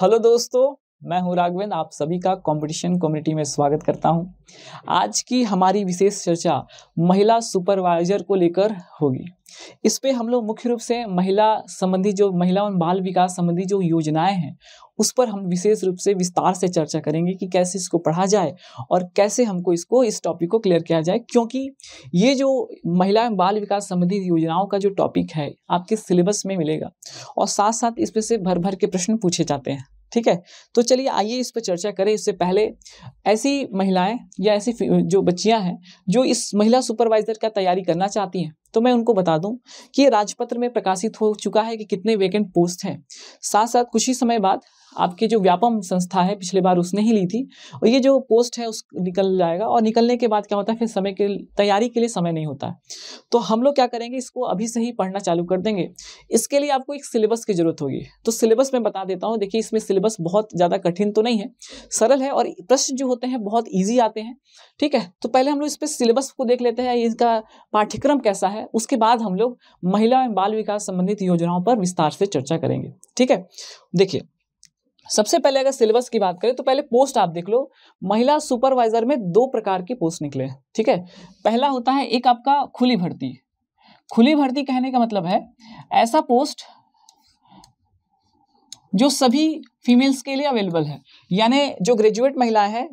hello दोस्तों मैं हूं राघवेंद्र आप सभी का कंपटीशन कम्युनिटी में स्वागत करता हूं आज की हमारी विशेष चर्चा महिला सुपरवाइजर को लेकर होगी इस पे हम लोग मुख्य रूप से महिला संबंधी जो महिला और बाल विकास संबंधी जो योजनाएं हैं उस पर हम विशेष रूप से विस्तार से चर्चा करेंगे कि कैसे इसको पढ़ा जाए और कैसे हमको इसको इस टॉपिक को क्लियर किया जाए क्योंकि ये जो महिला एवं बाल विकास संबंधी योजनाओं का जो टॉपिक है आपके सिलेबस में मिलेगा और साथ साथ इस पर से भर भर के प्रश्न पूछे जाते हैं ठीक है तो चलिए आइए इस पर चर्चा करें इससे पहले ऐसी महिलाएं या ऐसी जो बच्चियां हैं जो इस महिला सुपरवाइजर का तैयारी करना चाहती हैं तो मैं उनको बता दूं कि ये राजपत्र में प्रकाशित हो चुका है कि कितने वैकेंट पोस्ट हैं साथ साथ कुछ ही समय बाद आपके जो व्यापम संस्था है पिछले बार उसने ही ली थी और ये जो पोस्ट है उस निकल जाएगा और निकलने के बाद क्या होता है फिर समय के तैयारी के लिए समय नहीं होता है तो हम लोग क्या करेंगे इसको अभी से ही पढ़ना चालू कर देंगे इसके लिए आपको एक सिलेबस की ज़रूरत होगी तो सिलेबस मैं बता देता हूँ देखिए इसमें सिलेबस बहुत ज़्यादा कठिन तो नहीं है सरल है और प्रश्न जो होते हैं बहुत ईजी आते हैं ठीक है तो पहले हम लोग इस पर सिलेबस को देख लेते हैं इसका पाठ्यक्रम कैसा है है उसके बाद हम लोग महिला एवं बाल विकास संबंधित योजनाओं पर विस्तार से चर्चा करेंगे ठीक है देखिए सबसे पहले अगर सिलेबस की बात करें तो पहले पोस्ट आप देख लो महिला सुपरवाइजर में दो प्रकार की पोस्ट निकले ठीक है पहला होता है एक आपका खुली भर्ती खुली भर्ती कहने का मतलब है ऐसा पोस्ट जो सभी फीमेल्स के लिए अवेलेबल है यानी जो ग्रेजुएट महिला है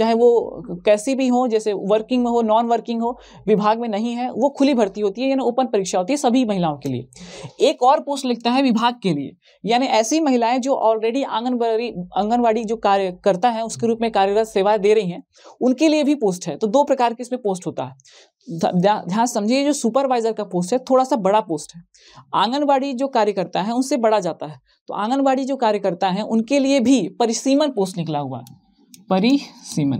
चाहे वो कैसी भी हो जैसे वर्किंग में हो नॉन वर्किंग हो विभाग में नहीं है वो खुली भर्ती होती है यानी ओपन परीक्षा होती है सभी महिलाओं के लिए एक और पोस्ट लिखता है विभाग के लिए यानी ऐसी महिलाएं जो ऑलरेडी आंगनबाड़ी आंगनबाड़ी जो कार्य करता है उसके रूप में कार्यरत सेवाएं दे रही हैं उनके लिए भी पोस्ट है तो दो प्रकार की इसमें पोस्ट होता है ध्यान समझिए जो सुपरवाइजर का पोस्ट है थोड़ा सा बड़ा पोस्ट है आंगनबाड़ी जो कार्य करता है उनसे बड़ा जाता है तो आंगनबाड़ी जो कार्य करता है उनके लिए भी परिसीमन पोस्ट निकला हुआ है परिसीमन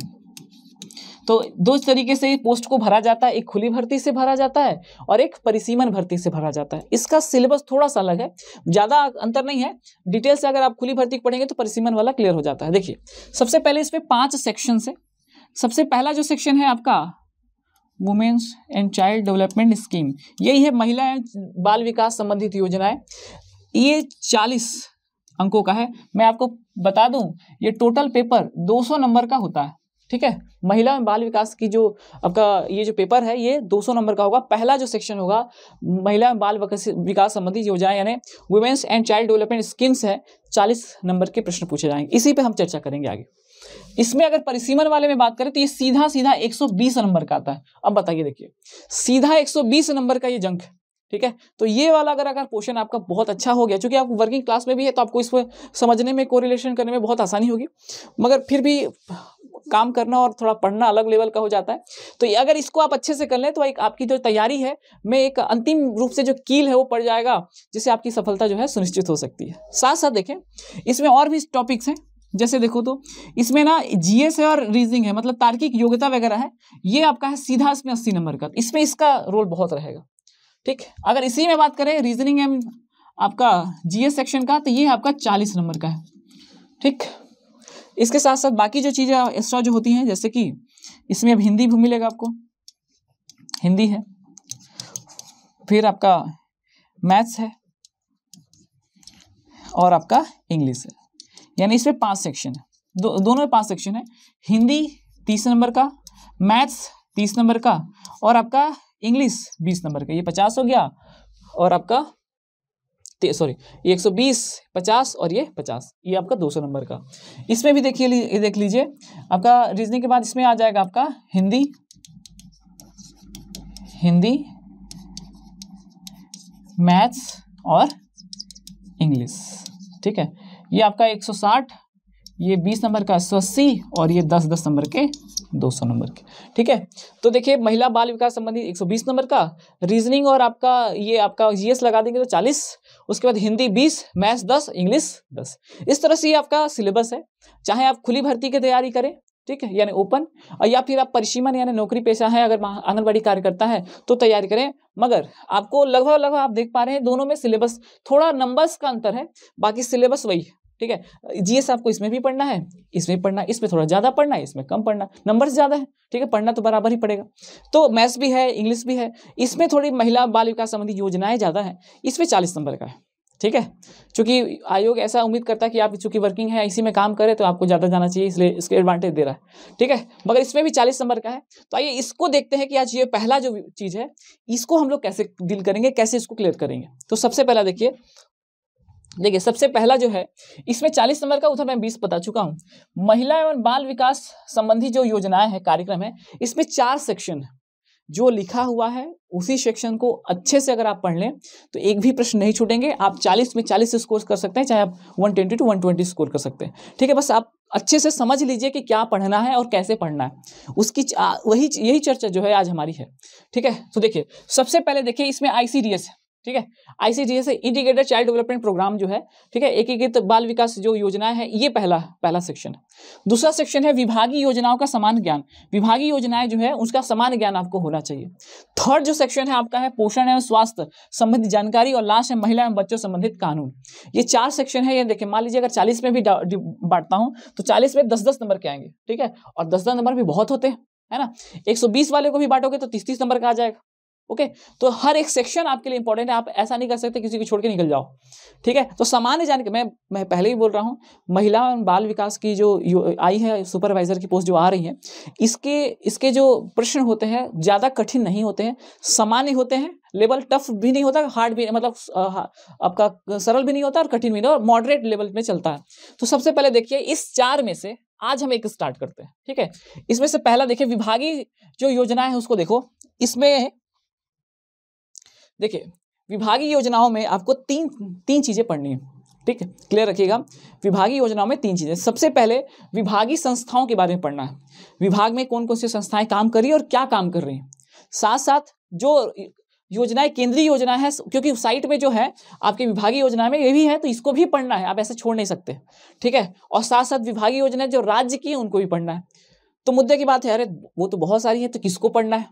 तो दो तरीके से पोस्ट को भरा जाता है एक खुली भर्ती से भरा जाता है और एक परिसीमन भर्ती से भरा जाता है इसका सिलेबस थोड़ा सा अलग है ज़्यादा अंतर नहीं है डिटेल से अगर आप खुली भर्ती पढ़ेंगे तो परिसीमन वाला क्लियर हो जाता है देखिए सबसे पहले इसमें पांच सेक्शन है सबसे पहला जो सेक्शन है आपका women's and child development scheme यही है महिला एंड बाल विकास संबंधित योजनाएं ये चालीस अंकों का है मैं आपको बता दूं ये टोटल पेपर 200 नंबर का होता है ठीक है महिला एवं बाल विकास की जो आपका ये जो पेपर है ये 200 नंबर का होगा पहला जो सेक्शन होगा महिला बाल विकास संबंधी योजनाएं यानी women's and child development schemes है 40 नंबर के प्रश्न पूछे जाएंगे इसी पे हम चर्चा करेंगे आगे इसमें अगर परिसीमन वाले में बात करें तो ये सीधा सीधा 120 नंबर का आता है अब बताइए देखिए सीधा 120 नंबर का ये जंक है ठीक है तो ये वाला अगर अगर क्वेश्चन आपका बहुत अच्छा हो गया चूँकि आप वर्किंग क्लास में भी है तो आपको इसको समझने में कोरिलेशन करने में बहुत आसानी होगी मगर फिर भी काम करना और थोड़ा पढ़ना अलग लेवल का हो जाता है तो अगर इसको आप अच्छे से कर लें तो एक आपकी जो तैयारी है में एक अंतिम रूप से जो कील है वो पड़ जाएगा जिससे आपकी सफलता जो है सुनिश्चित हो सकती है साथ साथ देखें इसमें और भी टॉपिक्स हैं जैसे देखो तो इसमें ना जीएस है और रीजनिंग है मतलब तार्किक योग्यता वगैरह है ये आपका है सीधा इसमें अस्सी नंबर का इसमें इसका रोल बहुत रहेगा ठीक अगर इसी में बात करें रीजनिंग एम आपका जीएस सेक्शन का तो ये आपका चालीस नंबर का है ठीक इसके साथ साथ बाकी जो चीज़ें एक्स्ट्रा जो होती हैं जैसे कि इसमें अब हिंदी भी मिलेगा आपको हिंदी है फिर आपका मैथ्स है और आपका इंग्लिश है यानी इसमें पांच सेक्शन है दो, दोनों में पांच सेक्शन है हिंदी तीस नंबर का मैथ्स तीस नंबर का और आपका इंग्लिश बीस नंबर का ये पचास हो गया और आपका सॉरी एक सौ बीस पचास और ये पचास ये आपका दो सौ नंबर का इसमें भी देखिए ये देख लीजिए आपका रीजनिंग के बाद इसमें आ जाएगा आपका हिंदी हिंदी मैथ्स और इंग्लिश ठीक है ये आपका एक सौ साठ ये बीस नंबर का सौ अस्सी और ये दस दस नंबर के 200 नंबर के ठीक है तो देखिए महिला बाल विकास संबंधी 120 नंबर का रीजनिंग और आपका ये आपका जीएस लगा देंगे तो 40 उसके बाद हिंदी 20 मैथ्स 10 इंग्लिश 10 इस तरह से ये आपका सिलेबस है चाहे आप खुली भर्ती की तैयारी करें ठीक है यानी ओपन और या फिर आप परिसीमन यानी नौकरी पेशा है अगर आंगनबाड़ी कार्यकर्ता है तो तैयारी करें मगर आपको लगभग लगभग आप देख पा रहे हैं दोनों में सिलेबस थोड़ा नंबर्स का अंतर है बाकी सिलेबस वही है ठीक है जीएस आपको इसमें भी पढ़ना है इसमें पढ़ना इसमें थोड़ा ज़्यादा पढ़ना है इसमें कम पढ़ना नंबर ज़्यादा है ठीक है पढ़ना तो बराबर ही पड़ेगा तो मैथ्स भी है इंग्लिश भी है इसमें थोड़ी महिला बाल विकास संबंधी योजनाएं ज़्यादा है इसमें चालीस नंबर का है ठीक है चूंकि आयोग ऐसा उम्मीद करता है कि आप चूंकि वर्किंग है इसी में काम करें तो आपको ज़्यादा जाना चाहिए इसलिए इसके एडवांटेज दे रहा है ठीक है मगर इसमें भी चालीस नंबर का है तो आइए इसको देखते हैं कि आज ये पहला जो चीज़ है इसको हम लोग कैसे डील करेंगे कैसे इसको क्लियर करेंगे तो सबसे पहला देखिए देखिए सबसे पहला जो है इसमें 40 नंबर का उधर मैं 20 बता चुका हूँ महिला एवं बाल विकास संबंधी जो योजनाएं हैं कार्यक्रम है इसमें चार सेक्शन है जो लिखा हुआ है उसी सेक्शन को अच्छे से अगर आप पढ़ लें तो एक भी प्रश्न नहीं छूटेंगे आप 40 में 40 स्कोर कर सकते हैं चाहे आप 120 टू वन स्कोर कर सकते हैं ठीक है बस आप अच्छे से समझ लीजिए कि क्या पढ़ना है और कैसे पढ़ना है उसकी वही यही चर्चा जो है आज हमारी है ठीक है तो देखिए सबसे पहले देखिए इसमें आई सी डी एस है ठीक है ICDS integrated child development programme जो है ठीक है एकीकृत बाल विकास जो योजना है ये पहला पहला सेक्शन है दूसरा सेक्शन है विभागीय योजनाओं का समान ज्ञान विभागीय योजनाएं जो है उसका समान ज्ञान आपको होना चाहिए थर्ड जो सेक्शन है आपका है पोषण एवं स्वास्थ्य संबंधित जानकारी और लास्ट है महिला एवं बच्चों संबंधित कानून ये चार सेक्शन है ये देखिए मान लीजिए अगर चालीस में भी बांटता हूँ तो चालीस में दस दस नंबर के आएंगे ठीक है और दस दस नंबर भी बहुत होते हैं है ना 120 वाले को भी बांटोगे तो 30 30 नंबर का आ जाएगा ओके तो हर एक सेक्शन आपके लिए इंपॉर्टेंट है आप ऐसा नहीं कर सकते किसी को छोड़ के निकल जाओ ठीक है तो सामान्य जानकारी मैं मैं पहले ही बोल रहा हूँ महिला और बाल विकास की जो आई है सुपरवाइजर की पोस्ट जो आ रही है इसके इसके जो प्रश्न होते हैं ज़्यादा कठिन नहीं होते हैं सामान्य होते हैं लेवल टफ भी नहीं होता हार्ड भी मतलब आपका सरल भी नहीं होता और कठिन भी नहीं और मॉडरेट लेवल में चलता है तो सबसे पहले देखिए इस चार में से आज हम एक स्टार्ट करते हैं ठीक है इसमें से पहला देखिए विभागीय जो योजना है उसको देखो इसमें देखिए विभागीय योजनाओं में आपको तीन तीन चीज़ें पढ़नी है ठीक है क्लियर रखिएगा विभागीय योजनाओं में तीन चीज़ें सबसे पहले विभागीय संस्थाओं के बारे में पढ़ना है विभाग में कौन कौन सी संस्थाएं काम कर रही है और क्या काम कर रही हैं साथ साथ जो योजनाएं केंद्रीय योजना है क्योंकि साइट में जो है आपके विभागीय योजना में ये भी है तो इसको भी पढ़ना है आप ऐसे छोड़ नहीं सकते ठीक है और साथ साथ विभागीय योजनाएं जो राज्य की है उनको भी पढ़ना है तो मुद्दे की बात है अरे वो तो बहुत सारी है तो किसको पढ़ना है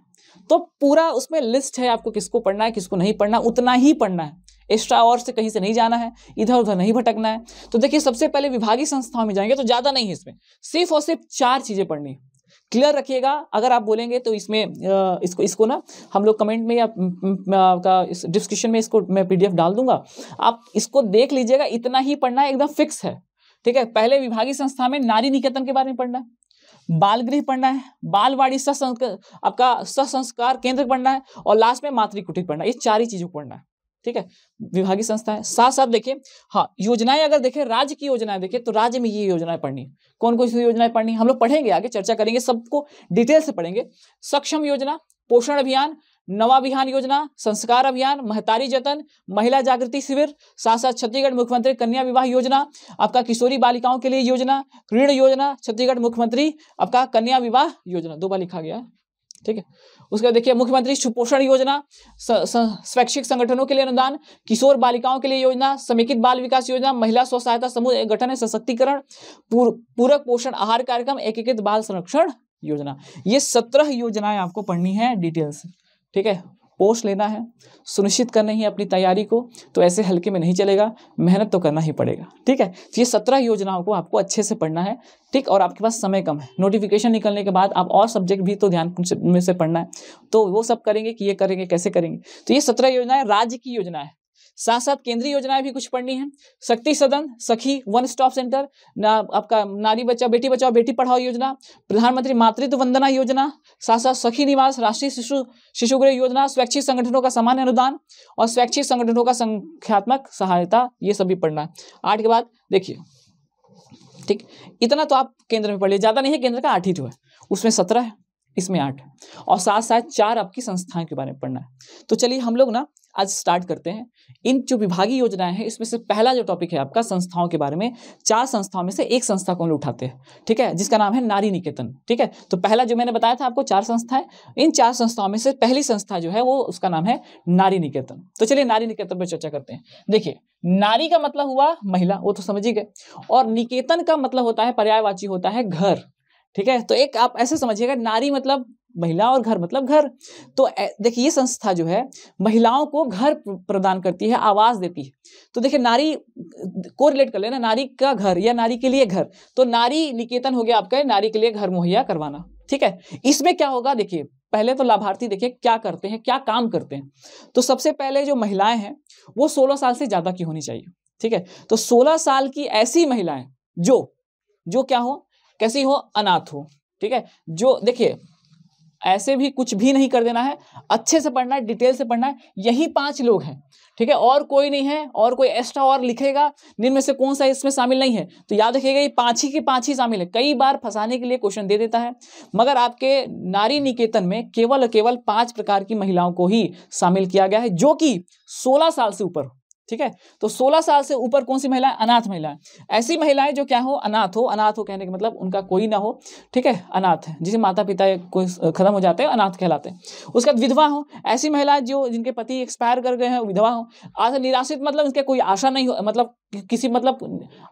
तो पूरा उसमें लिस्ट है आपको किसको पढ़ना है किसको नहीं पढ़ना उतना ही पढ़ना है एक्स्ट्रा और से कहीं से नहीं जाना है इधर उधर नहीं भटकना है तो देखिए सबसे पहले विभागीय संस्थाओं में जाएंगे तो ज़्यादा नहीं है इसमें सिर्फ और सिर्फ चार चीज़ें पढ़नी है क्लियर रखिएगा अगर आप बोलेंगे तो इसमें इसको इसको ना हम लोग कमेंट में या आपका इस डिस्क्रिप्शन में इसको मैं पीडीएफ डाल दूंगा आप इसको देख लीजिएगा इतना ही पढ़ना एकदम फिक्स है ठीक है पहले विभागीय संस्था में नारी निकेतन के बारे में पढ़ना है बाल गृह पढ़ना है बालवाड़ी ससंस्कार आपका ससंस्कार केंद्र पढ़ना है और लास्ट में मातृ कुटीर पढ़ना है ये चार ही चीजों को पढ़ना है ठीक है विभागीय संस्था है साथ साथ देखें हाँ योजनाएं अगर देखें राज्य की योजनाएं देखें तो राज्य में ये योजनाएं पढ़नी है कौन कौन सी योजनाएं पढ़नी हम लोग पढ़ेंगे आगे चर्चा करेंगे सबको डिटेल से पढ़ेंगे सक्षम योजना पोषण अभियान नवा विहान योजना संस्कार अभियान महतारी जतन महिला जागृति शिविर साथ साथ छत्तीसगढ़ मुख्यमंत्री कन्या विवाह योजना आपका किशोरी बालिकाओं के लिए योजना ऋण योजना छत्तीसगढ़ मुख्यमंत्री आपका कन्या विवाह योजना दो बार लिखा गया ठीक है उसके बाद देखिए मुख्यमंत्री सुपोषण योजना स्वैच्छिक संगठनों के लिए अनुदान किशोर बालिकाओं के लिए योजना समेकित बाल विकास योजना महिला स्व सहायता समूह गठन सशक्तिकरण पूरक पोषण आहार कार्यक्रम एकीकृत बाल संरक्षण योजना ये सत्रह योजनाएं आपको पढ़नी है डिटेल्स ठीक है पोस्ट लेना है सुनिश्चित करना ही अपनी तैयारी को तो ऐसे हल्के में नहीं चलेगा मेहनत तो करना ही पड़ेगा ठीक है तो ये सत्रह योजनाओं को आपको अच्छे से पढ़ना है ठीक और आपके पास समय कम है नोटिफिकेशन निकलने के बाद आप और सब्जेक्ट भी तो ध्यान में से पढ़ना है तो वो सब करेंगे कि ये करेंगे कैसे करेंगे तो ये सत्रह योजनाएं राज्य की योजना है साथ साथ केंद्रीय योजनाएं भी कुछ पढ़नी है शक्ति सदन सखी वन स्टॉप सेंटर ना आपका नारी बचाओ बेटी बचाओ बेटी पढ़ाओ योजना प्रधानमंत्री मातृत्व वंदना योजना साथ साथ सखी निवास राष्ट्रीय शिशु शिशुगृह योजना स्वैच्छिक संगठनों का सामान्य अनुदान और स्वैच्छिक संगठनों का संख्यात्मक सहायता ये सभी पढ़ना है आठ के बाद देखिए ठीक इतना तो आप केंद्र में पढ़ लिए ज्यादा नहीं है केंद्र का आठ ही जो है उसमें सत्रह है इसमें आठ है और साथ साथ चार आपकी संस्थाएं के बारे में पढ़ना है तो चलिए हम लोग ना आज स्टार्ट करते हैं इन जो विभागीय योजनाएं हैं इसमें से पहला जो टॉपिक है आपका संस्थाओं के बारे में चार संस्थाओं में से एक संस्था को हम लोग उठाते हैं ठीक है जिसका नाम है नारी निकेतन ठीक है तो पहला जो मैंने बताया था आपको चार संस्थाएं इन चार संस्थाओं में से पहली संस्था जो है वो उसका नाम है नारी निकेतन तो चलिए नारी निकेतन पर चर्चा करते हैं देखिए नारी का मतलब हुआ महिला वो तो समझ ही गए और निकेतन का मतलब होता है पर्यायवाची होता है घर ठीक है तो एक आप ऐसे समझिएगा नारी मतलब महिला और घर मतलब घर तो देखिए ये संस्था जो है महिलाओं को घर प्रदान करती है आवाज देती है तो देखिए नारी को रिलेट कर लेना नारी का घर या नारी के लिए घर तो नारी निकेतन हो गया आपका नारी के लिए घर मुहैया करवाना ठीक है इसमें क्या होगा देखिए पहले तो लाभार्थी देखिए क्या करते हैं क्या काम करते हैं तो सबसे पहले जो महिलाएं हैं वो सोलह साल से ज़्यादा की होनी चाहिए ठीक है तो सोलह साल की ऐसी महिलाएं जो जो क्या हो कैसी हो अनाथ हो ठीक है जो देखिए ऐसे भी कुछ भी नहीं कर देना है अच्छे से पढ़ना है डिटेल से पढ़ना है यही पांच लोग हैं ठीक है और कोई नहीं है और कोई एक्स्ट्रा और लिखेगा जिनमें से कौन सा इसमें शामिल नहीं है तो याद रखिएगा ये पांच ही के पांच ही शामिल है कई बार फंसाने के लिए क्वेश्चन दे देता है मगर आपके नारी निकेतन में केवल केवल पांच प्रकार की महिलाओं को ही शामिल किया गया है जो कि सोलह साल से ऊपर ठीक है तो 16 साल से ऊपर कौन सी महिलाएं अनाथ महिलाएं ऐसी महिलाएं जो क्या हो अनाथ हो अनाथ हो कहने के मतलब उनका कोई ना हो ठीक है अनाथ है जिसे माता पिता कोई खत्म हो जाते हैं अनाथ कहलाते हैं उसके बाद विधवा हो ऐसी महिलाएं जो जिनके पति एक्सपायर कर गए हैं विधवा हो आज निराश्रित मतलब इनके कोई आशा नहीं हो मतलब किसी मतलब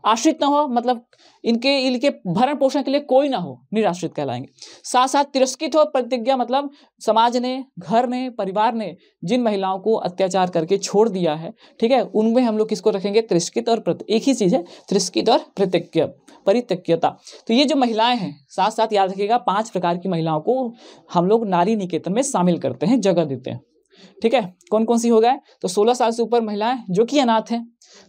आश्रित ना हो मतलब इनके इनके भरण पोषण के लिए कोई ना हो निराश्रित कहलाएंगे साथ साथ तिरस्कृत हो प्रतिज्ञा मतलब समाज ने घर ने परिवार ने जिन महिलाओं को अत्याचार करके छोड़ दिया है ठीक है है उनमें हम लोग किसको रखेंगे त्रिस्कित और प्रत एक ही चीज़ है त्रिस्कित और प्रत्यक्य परित्यक्यता तो ये जो महिलाएं हैं साथ साथ याद रखिएगा पांच प्रकार की महिलाओं को हम लोग नारी निकेतन में शामिल करते हैं जगह देते हैं ठीक है कौन कौन सी हो गए तो सोलह साल से ऊपर महिलाएं जो कि अनाथ हैं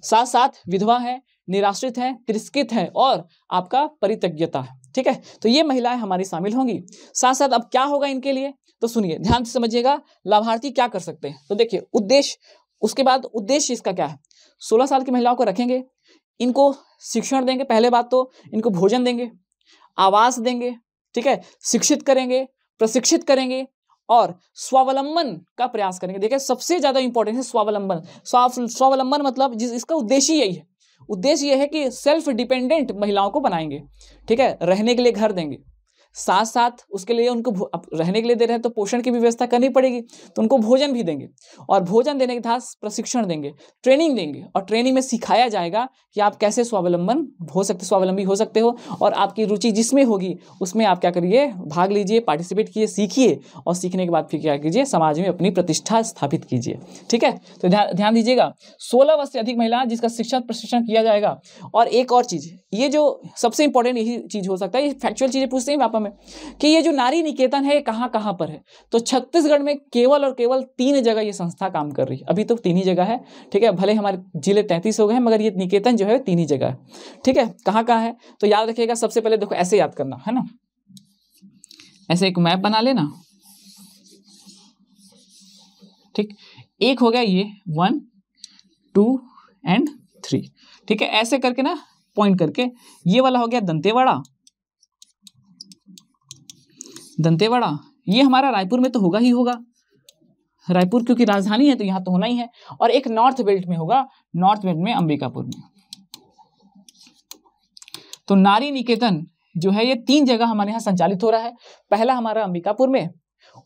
साथ साथ विधवा है निराश्रित है तिरस्कृत है और आपका परितज्ञता है ठीक है तो ये महिलाएं हमारी शामिल होंगी साथ साथ अब क्या होगा इनके लिए तो सुनिए ध्यान से समझिएगा लाभार्थी क्या कर सकते हैं तो देखिए उद्देश्य उसके बाद उद्देश्य इसका क्या है सोलह साल की महिलाओं को रखेंगे इनको शिक्षण देंगे पहले बात तो इनको भोजन देंगे आवास देंगे ठीक है शिक्षित करेंगे प्रशिक्षित करेंगे और स्वावलंबन का प्रयास करेंगे देखिए सबसे ज्यादा इंपॉर्टेंट है स्वावलंबन स्वावलंबन मतलब जिस इसका उद्देश्य यही है उद्देश्य यह है कि सेल्फ डिपेंडेंट महिलाओं को बनाएंगे ठीक है रहने के लिए घर देंगे साथ साथ उसके लिए उनको रहने के लिए दे रहे हैं तो पोषण की भी व्यवस्था करनी पड़ेगी तो उनको भोजन भी देंगे और भोजन देने के साथ प्रशिक्षण देंगे ट्रेनिंग देंगे और ट्रेनिंग में सिखाया जाएगा कि आप कैसे स्वावलंबन हो सकते स्वावलंबी हो सकते हो और आपकी रुचि जिसमें होगी उसमें आप क्या करिए भाग लीजिए पार्टिसिपेट कीजिए सीखिए और सीखने के बाद फिर क्या कीजिए समाज में अपनी प्रतिष्ठा स्थापित कीजिए ठीक है तो ध्यान दीजिएगा सोलह वर्ष से अधिक महिला जिसका शिक्षा प्रशिक्षण किया जाएगा और एक और चीज़ ये जो सबसे इंपॉर्टेंट यही चीज़ हो सकता है ये फैक्चुअल चीज़ें पूछते हैं आप में कि ये जो नारी निकेतन है ये कहाँ कहाँ पर है तो छत्तीसगढ़ में केवल और केवल तीन जगह ये संस्था काम कर रही है अभी तो तीन ही जगह है ठीक है भले हमारे जिले तैंतीस हो गए हैं मगर ये निकेतन जो है तीन ही जगह है ठीक है कहाँ कहाँ है तो याद रखिएगा सबसे पहले देखो ऐसे याद करना है ना ऐसे एक मैप बना लेना ठीक एक हो गया ये वन टू एंड थ्री ठीक है ऐसे करके ना पॉइंट करके ये वाला हो गया दंतेवाड़ा दंतेवाड़ा ये हमारा रायपुर में तो होगा ही होगा रायपुर क्योंकि राजधानी है तो यहाँ तो होना ही है और एक नॉर्थ बेल्ट में होगा नॉर्थ बेल्ट में अंबिकापुर में तो नारी निकेतन जो है ये तीन जगह हमारे यहाँ संचालित हो रहा है पहला हमारा अंबिकापुर में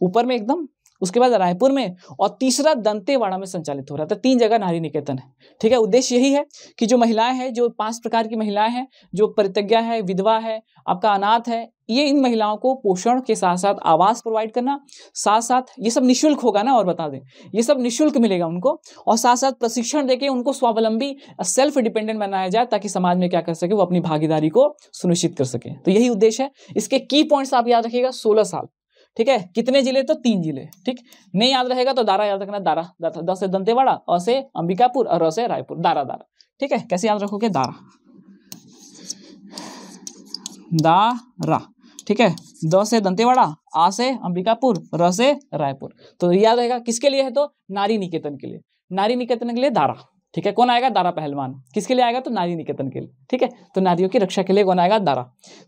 ऊपर में एकदम उसके बाद रायपुर में और तीसरा दंतेवाड़ा में संचालित हो रहा था तो तीन जगह नारी निकेतन है ठीक है उद्देश्य यही है कि जो महिलाएं हैं जो पांच प्रकार की महिलाएं हैं जो परितज्ञा है विधवा है आपका अनाथ है ये इन महिलाओं को पोषण के साथ साथ आवास प्रोवाइड करना साथ साथ ये सब निशुल्क होगा ना और बता दें ये सब निशुल्क मिलेगा उनको और साथ साथ प्रशिक्षण देके उनको स्वावलंबी सेल्फ डिपेंडेंट बनाया जाए ताकि समाज में क्या कर सके वो अपनी भागीदारी को सुनिश्चित कर सके तो यही उद्देश्य है इसके की पॉइंट्स आप याद रखिएगा सोलह साल ठीक है कितने जिले तो तीन जिले ठीक नहीं याद रहेगा तो दारा याद रखना दारा दस से दंतेवाड़ा अ से अंबिकापुर और अ से रायपुर दारा दारा ठीक है कैसे याद रखोगे दारा दारा ठीक है द से दंतेवाड़ा आ से अंबिकापुर र से रायपुर तो याद रहेगा किसके लिए है तो नारी निकेतन के लिए नारी निकेतन के लिए दारा ठीक है कौन आएगा दारा पहलवान किसके लिए आएगा तो नारी निकेतन के लिए ठीक है तो नारियों की रक्षा के लिए कौन आएगा दारा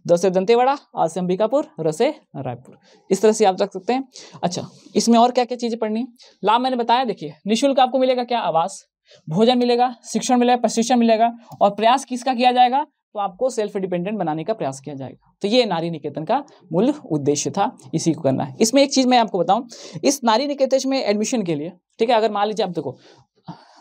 दो दंतेवाड़ा आज से अंबिकापुर रसे रायपुर इस तरह से आप रख सकते हैं अच्छा इसमें और क्या क्या चीज़ें पढ़नी लाभ मैंने बताया देखिए निःशुल्क आपको मिलेगा क्या आवास भोजन मिलेगा शिक्षण मिलेगा प्रशिक्षण मिलेगा और प्रयास किसका किया जाएगा तो आपको सेल्फ डिपेंडेंट बनाने का प्रयास किया जाएगा तो ये नारी निकेतन का मूल उद्देश्य था इसी को करना है इसमें एक चीज़ मैं आपको बताऊं इस नारी निकेतन में एडमिशन के लिए ठीक है अगर मान लीजिए आप देखो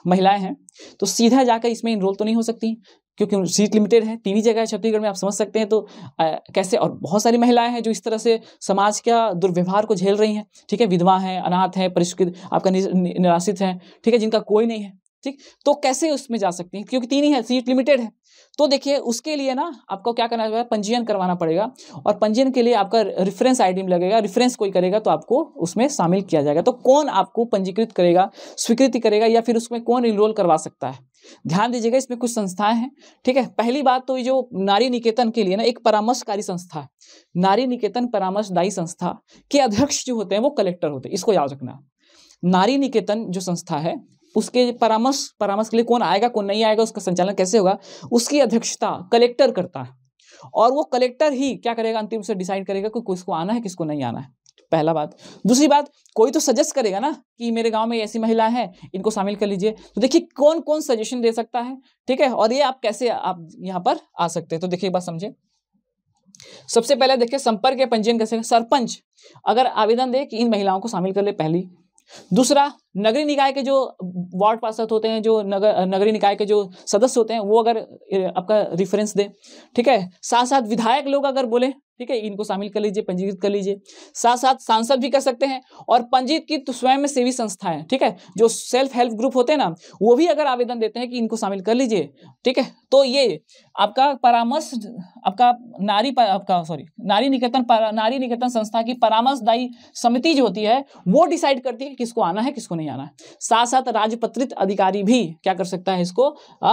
महिलाएं हैं तो सीधा जाकर इसमें इनरोल तो नहीं हो सकती क्योंकि सीट लिमिटेड है तीन ही जगह है छत्तीसगढ़ में आप समझ सकते हैं तो आ, कैसे और बहुत सारी महिलाएं हैं जो इस तरह से समाज का दुर्व्यवहार को झेल रही हैं ठीक है विधवा हैं अनाथ हैं परिष्कृत आपका निराश्रित हैं ठीक है जिनका कोई नहीं है ठीक तो कैसे उसमें जा सकती हैं क्योंकि तीन ही है सीट लिमिटेड है तो देखिए उसके लिए ना आपको क्या करना पड़ेगा पंजीयन करवाना पड़ेगा और पंजीयन के लिए आपका रेफरेंस आईडी में लगेगा रेफरेंस कोई करेगा तो आपको उसमें शामिल किया जाएगा तो कौन आपको पंजीकृत करेगा स्वीकृति करेगा या फिर उसमें कौन इनरोल करवा सकता है ध्यान दीजिएगा इसमें कुछ संस्थाएं हैं ठीक है पहली बात तो ये जो नारी निकेतन के लिए ना एक परामर्शकारी संस्था है नारी निकेतन परामर्शदायी संस्था के अध्यक्ष जो होते हैं वो कलेक्टर होते हैं इसको याद रखना नारी निकेतन जो संस्था है उसके परामर्श परामर्श के लिए कौन आएगा कौन नहीं आएगा उसका संचालन कैसे होगा उसकी अध्यक्षता कलेक्टर करता है और वो कलेक्टर ही क्या करेगा अंतिम से डिसाइड करेगा कि किसको आना है किसको नहीं आना है पहला बात दूसरी बात कोई तो सजेस्ट करेगा ना कि मेरे गांव में ऐसी महिला है इनको शामिल कर लीजिए तो देखिए कौन कौन सजेशन दे सकता है ठीक है और ये आप कैसे आप यहाँ पर आ सकते हैं तो देखिए एक बात समझे सबसे पहले देखिए संपर्क के पंजीयन कैसे सरपंच अगर आवेदन दे कि इन महिलाओं को शामिल कर ले पहली दूसरा नगरी निकाय के जो वार्ड पार्षद होते हैं जो नगर नगरीय निकाय के जो सदस्य होते हैं वो अगर आपका रेफरेंस दे ठीक है साथ साथ विधायक लोग अगर बोले ठीक है इनको शामिल कर लीजिए पंजीकृत कर लीजिए साथ साथ सांसद भी कर सकते हैं और पंजीकृत की तो स्वयं सेवी संस्थाएं ठीक है जो सेल्फ हेल्प ग्रुप होते हैं ना वो भी अगर आवेदन देते हैं कि इनको शामिल कर लीजिए ठीक है तो ये आपका परामर्श आपका नारी पर, आपका सॉरी नारी निकेतन नारी निकेतन संस्था की परामर्शदायी समिति जो होती है वो डिसाइड करती है कि किसको आना है किसको नहीं नहीं आ रहा है साथ साथ राजपत्रित अधिकारी भी क्या कर सकता है इसको आ,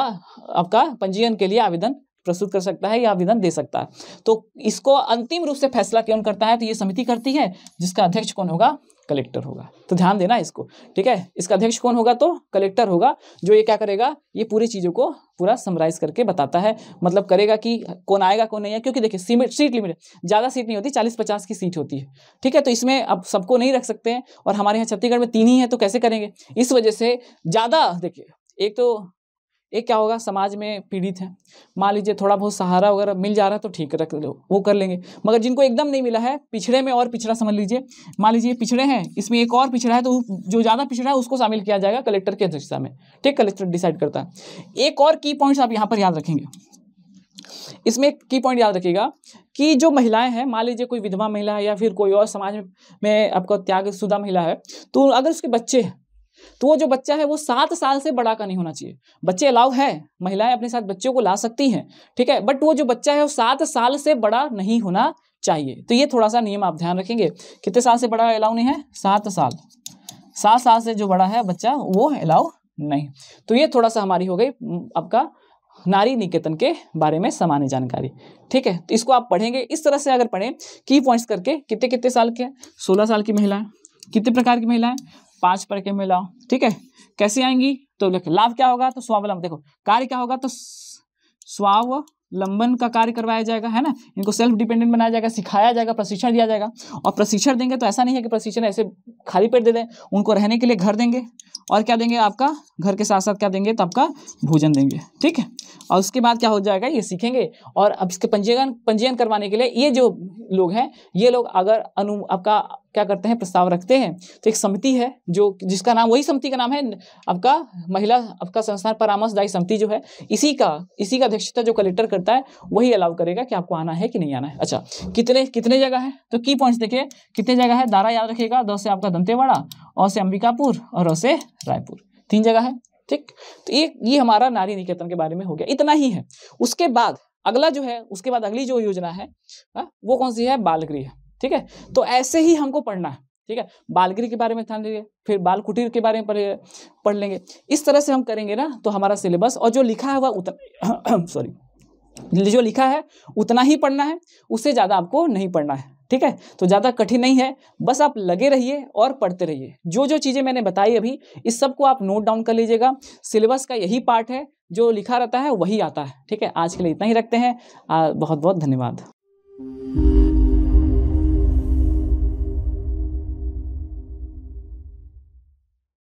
आपका पंजीयन के लिए आवेदन प्रस्तुत कर सकता है या आवेदन दे सकता है तो इसको अंतिम रूप से फैसला कौन करता है तो ये समिति करती है जिसका अध्यक्ष कौन होगा कलेक्टर होगा तो ध्यान देना इसको ठीक है इसका अध्यक्ष कौन होगा तो कलेक्टर होगा जो ये क्या करेगा ये पूरी चीज़ों को पूरा समराइज करके बताता है मतलब करेगा कि कौन आएगा कौन नहीं है क्योंकि देखिए सीमेंट सीट लिमिट ज़्यादा सीट नहीं होती चालीस पचास की सीट होती है ठीक है तो इसमें अब सबको नहीं रख सकते हैं और हमारे यहाँ छत्तीसगढ़ में तीन ही है तो कैसे करेंगे इस वजह से ज़्यादा देखिए एक तो एक क्या होगा समाज में पीड़ित हैं मान लीजिए थोड़ा बहुत सहारा वगैरह मिल जा रहा है तो ठीक रख लो वो कर लेंगे मगर जिनको एकदम नहीं मिला है पिछड़े में और पिछड़ा समझ लीजिए मान लीजिए पिछड़े हैं इसमें एक और पिछड़ा है तो जो ज़्यादा पिछड़ा है उसको शामिल किया जाएगा कलेक्टर की अध्यक्षता में ठीक कलेक्टर डिसाइड करता है एक और की पॉइंट्स आप यहाँ पर याद रखेंगे इसमें एक की पॉइंट याद रखिएगा कि जो महिलाएं हैं मान लीजिए कोई विधवा महिला है या फिर कोई और समाज में, आपका त्याग महिला है तो अगर उसके बच्चे हैं तो वो जो बच्चा है वो सात साल से बड़ा का नहीं होना चाहिए बच्चे अलाउ है महिलाएं अपने साथ बच्चों को ला सकती हैं ठीक है बट वो जो बच्चा है वो सात साल से बड़ा नहीं होना चाहिए तो ये थोड़ा सा नियम आप ध्यान रखेंगे कितने साल से बड़ा अलाउ नहीं है सात साल सात साल से जो बड़ा है बच्चा वो अलाउ नहीं तो ये थोड़ा सा हमारी हो गई आपका नारी निकेतन के बारे में सामान्य जानकारी ठीक है तो इसको आप पढ़ेंगे इस तरह से अगर पढ़ें की पॉइंट्स करके कितने कितने साल के सोलह साल की महिलाएं कितने प्रकार की महिलाएं पांच परके के मिलाओ ठीक है कैसे आएंगी तो लाभ क्या होगा तो स्वावलंब देखो कार्य क्या होगा तो स्वाव लंबन का कार्य करवाया जाएगा है ना इनको सेल्फ डिपेंडेंट बनाया जाएगा सिखाया जाएगा प्रशिक्षण दिया जाएगा और प्रशिक्षण देंगे तो ऐसा नहीं है कि प्रशिक्षण ऐसे खाली पेट दे दें उनको रहने के लिए घर देंगे और क्या देंगे आपका घर के साथ साथ क्या देंगे तो आपका भोजन देंगे ठीक है और उसके बाद क्या हो जाएगा ये सीखेंगे और अब इसके पंजीकरण पंजीयन करवाने के लिए ये जो लोग हैं ये लोग अगर अनु आपका क्या करते हैं प्रस्ताव रखते हैं तो एक समिति है जो जिसका नाम वही समिति का नाम है आपका महिला आपका संस्थान परामर्शदायी समिति जो है इसी का इसी का अध्यक्षता जो कलेक्टर कर करता है वही अलाउ करेगा कि आपको आना है कि नहीं आना है अच्छा कितने कितने जगह है तो की पॉइंट्स देखिए कितने जगह है दारा याद रखिएगा दो से आपका दंतेवाड़ा और से अंबिकापुर और से रायपुर तीन जगह है ठीक तो ये ये हमारा नारी निकेतन के बारे में हो गया इतना ही है उसके बाद अगला जो है उसके बाद अगली जो योजना है आ, हाँ, वो कौन सी है बालगृह ठीक है तो ऐसे ही हमको पढ़ना है ठीक है बालगिरी के बारे में ध्यान दीजिए फिर बाल कुटीर के बारे में पढ़ लेंगे इस तरह से हम करेंगे ना तो हमारा सिलेबस और जो लिखा है वह उतना सॉरी जो लिखा है उतना ही पढ़ना है उससे ज़्यादा आपको नहीं पढ़ना है ठीक है तो ज़्यादा कठिन नहीं है बस आप लगे रहिए और पढ़ते रहिए जो जो चीज़ें मैंने बताई अभी इस सब को आप नोट डाउन कर लीजिएगा सिलेबस का यही पार्ट है जो लिखा रहता है वही आता है ठीक है आज के लिए इतना ही रखते हैं आ, बहुत बहुत धन्यवाद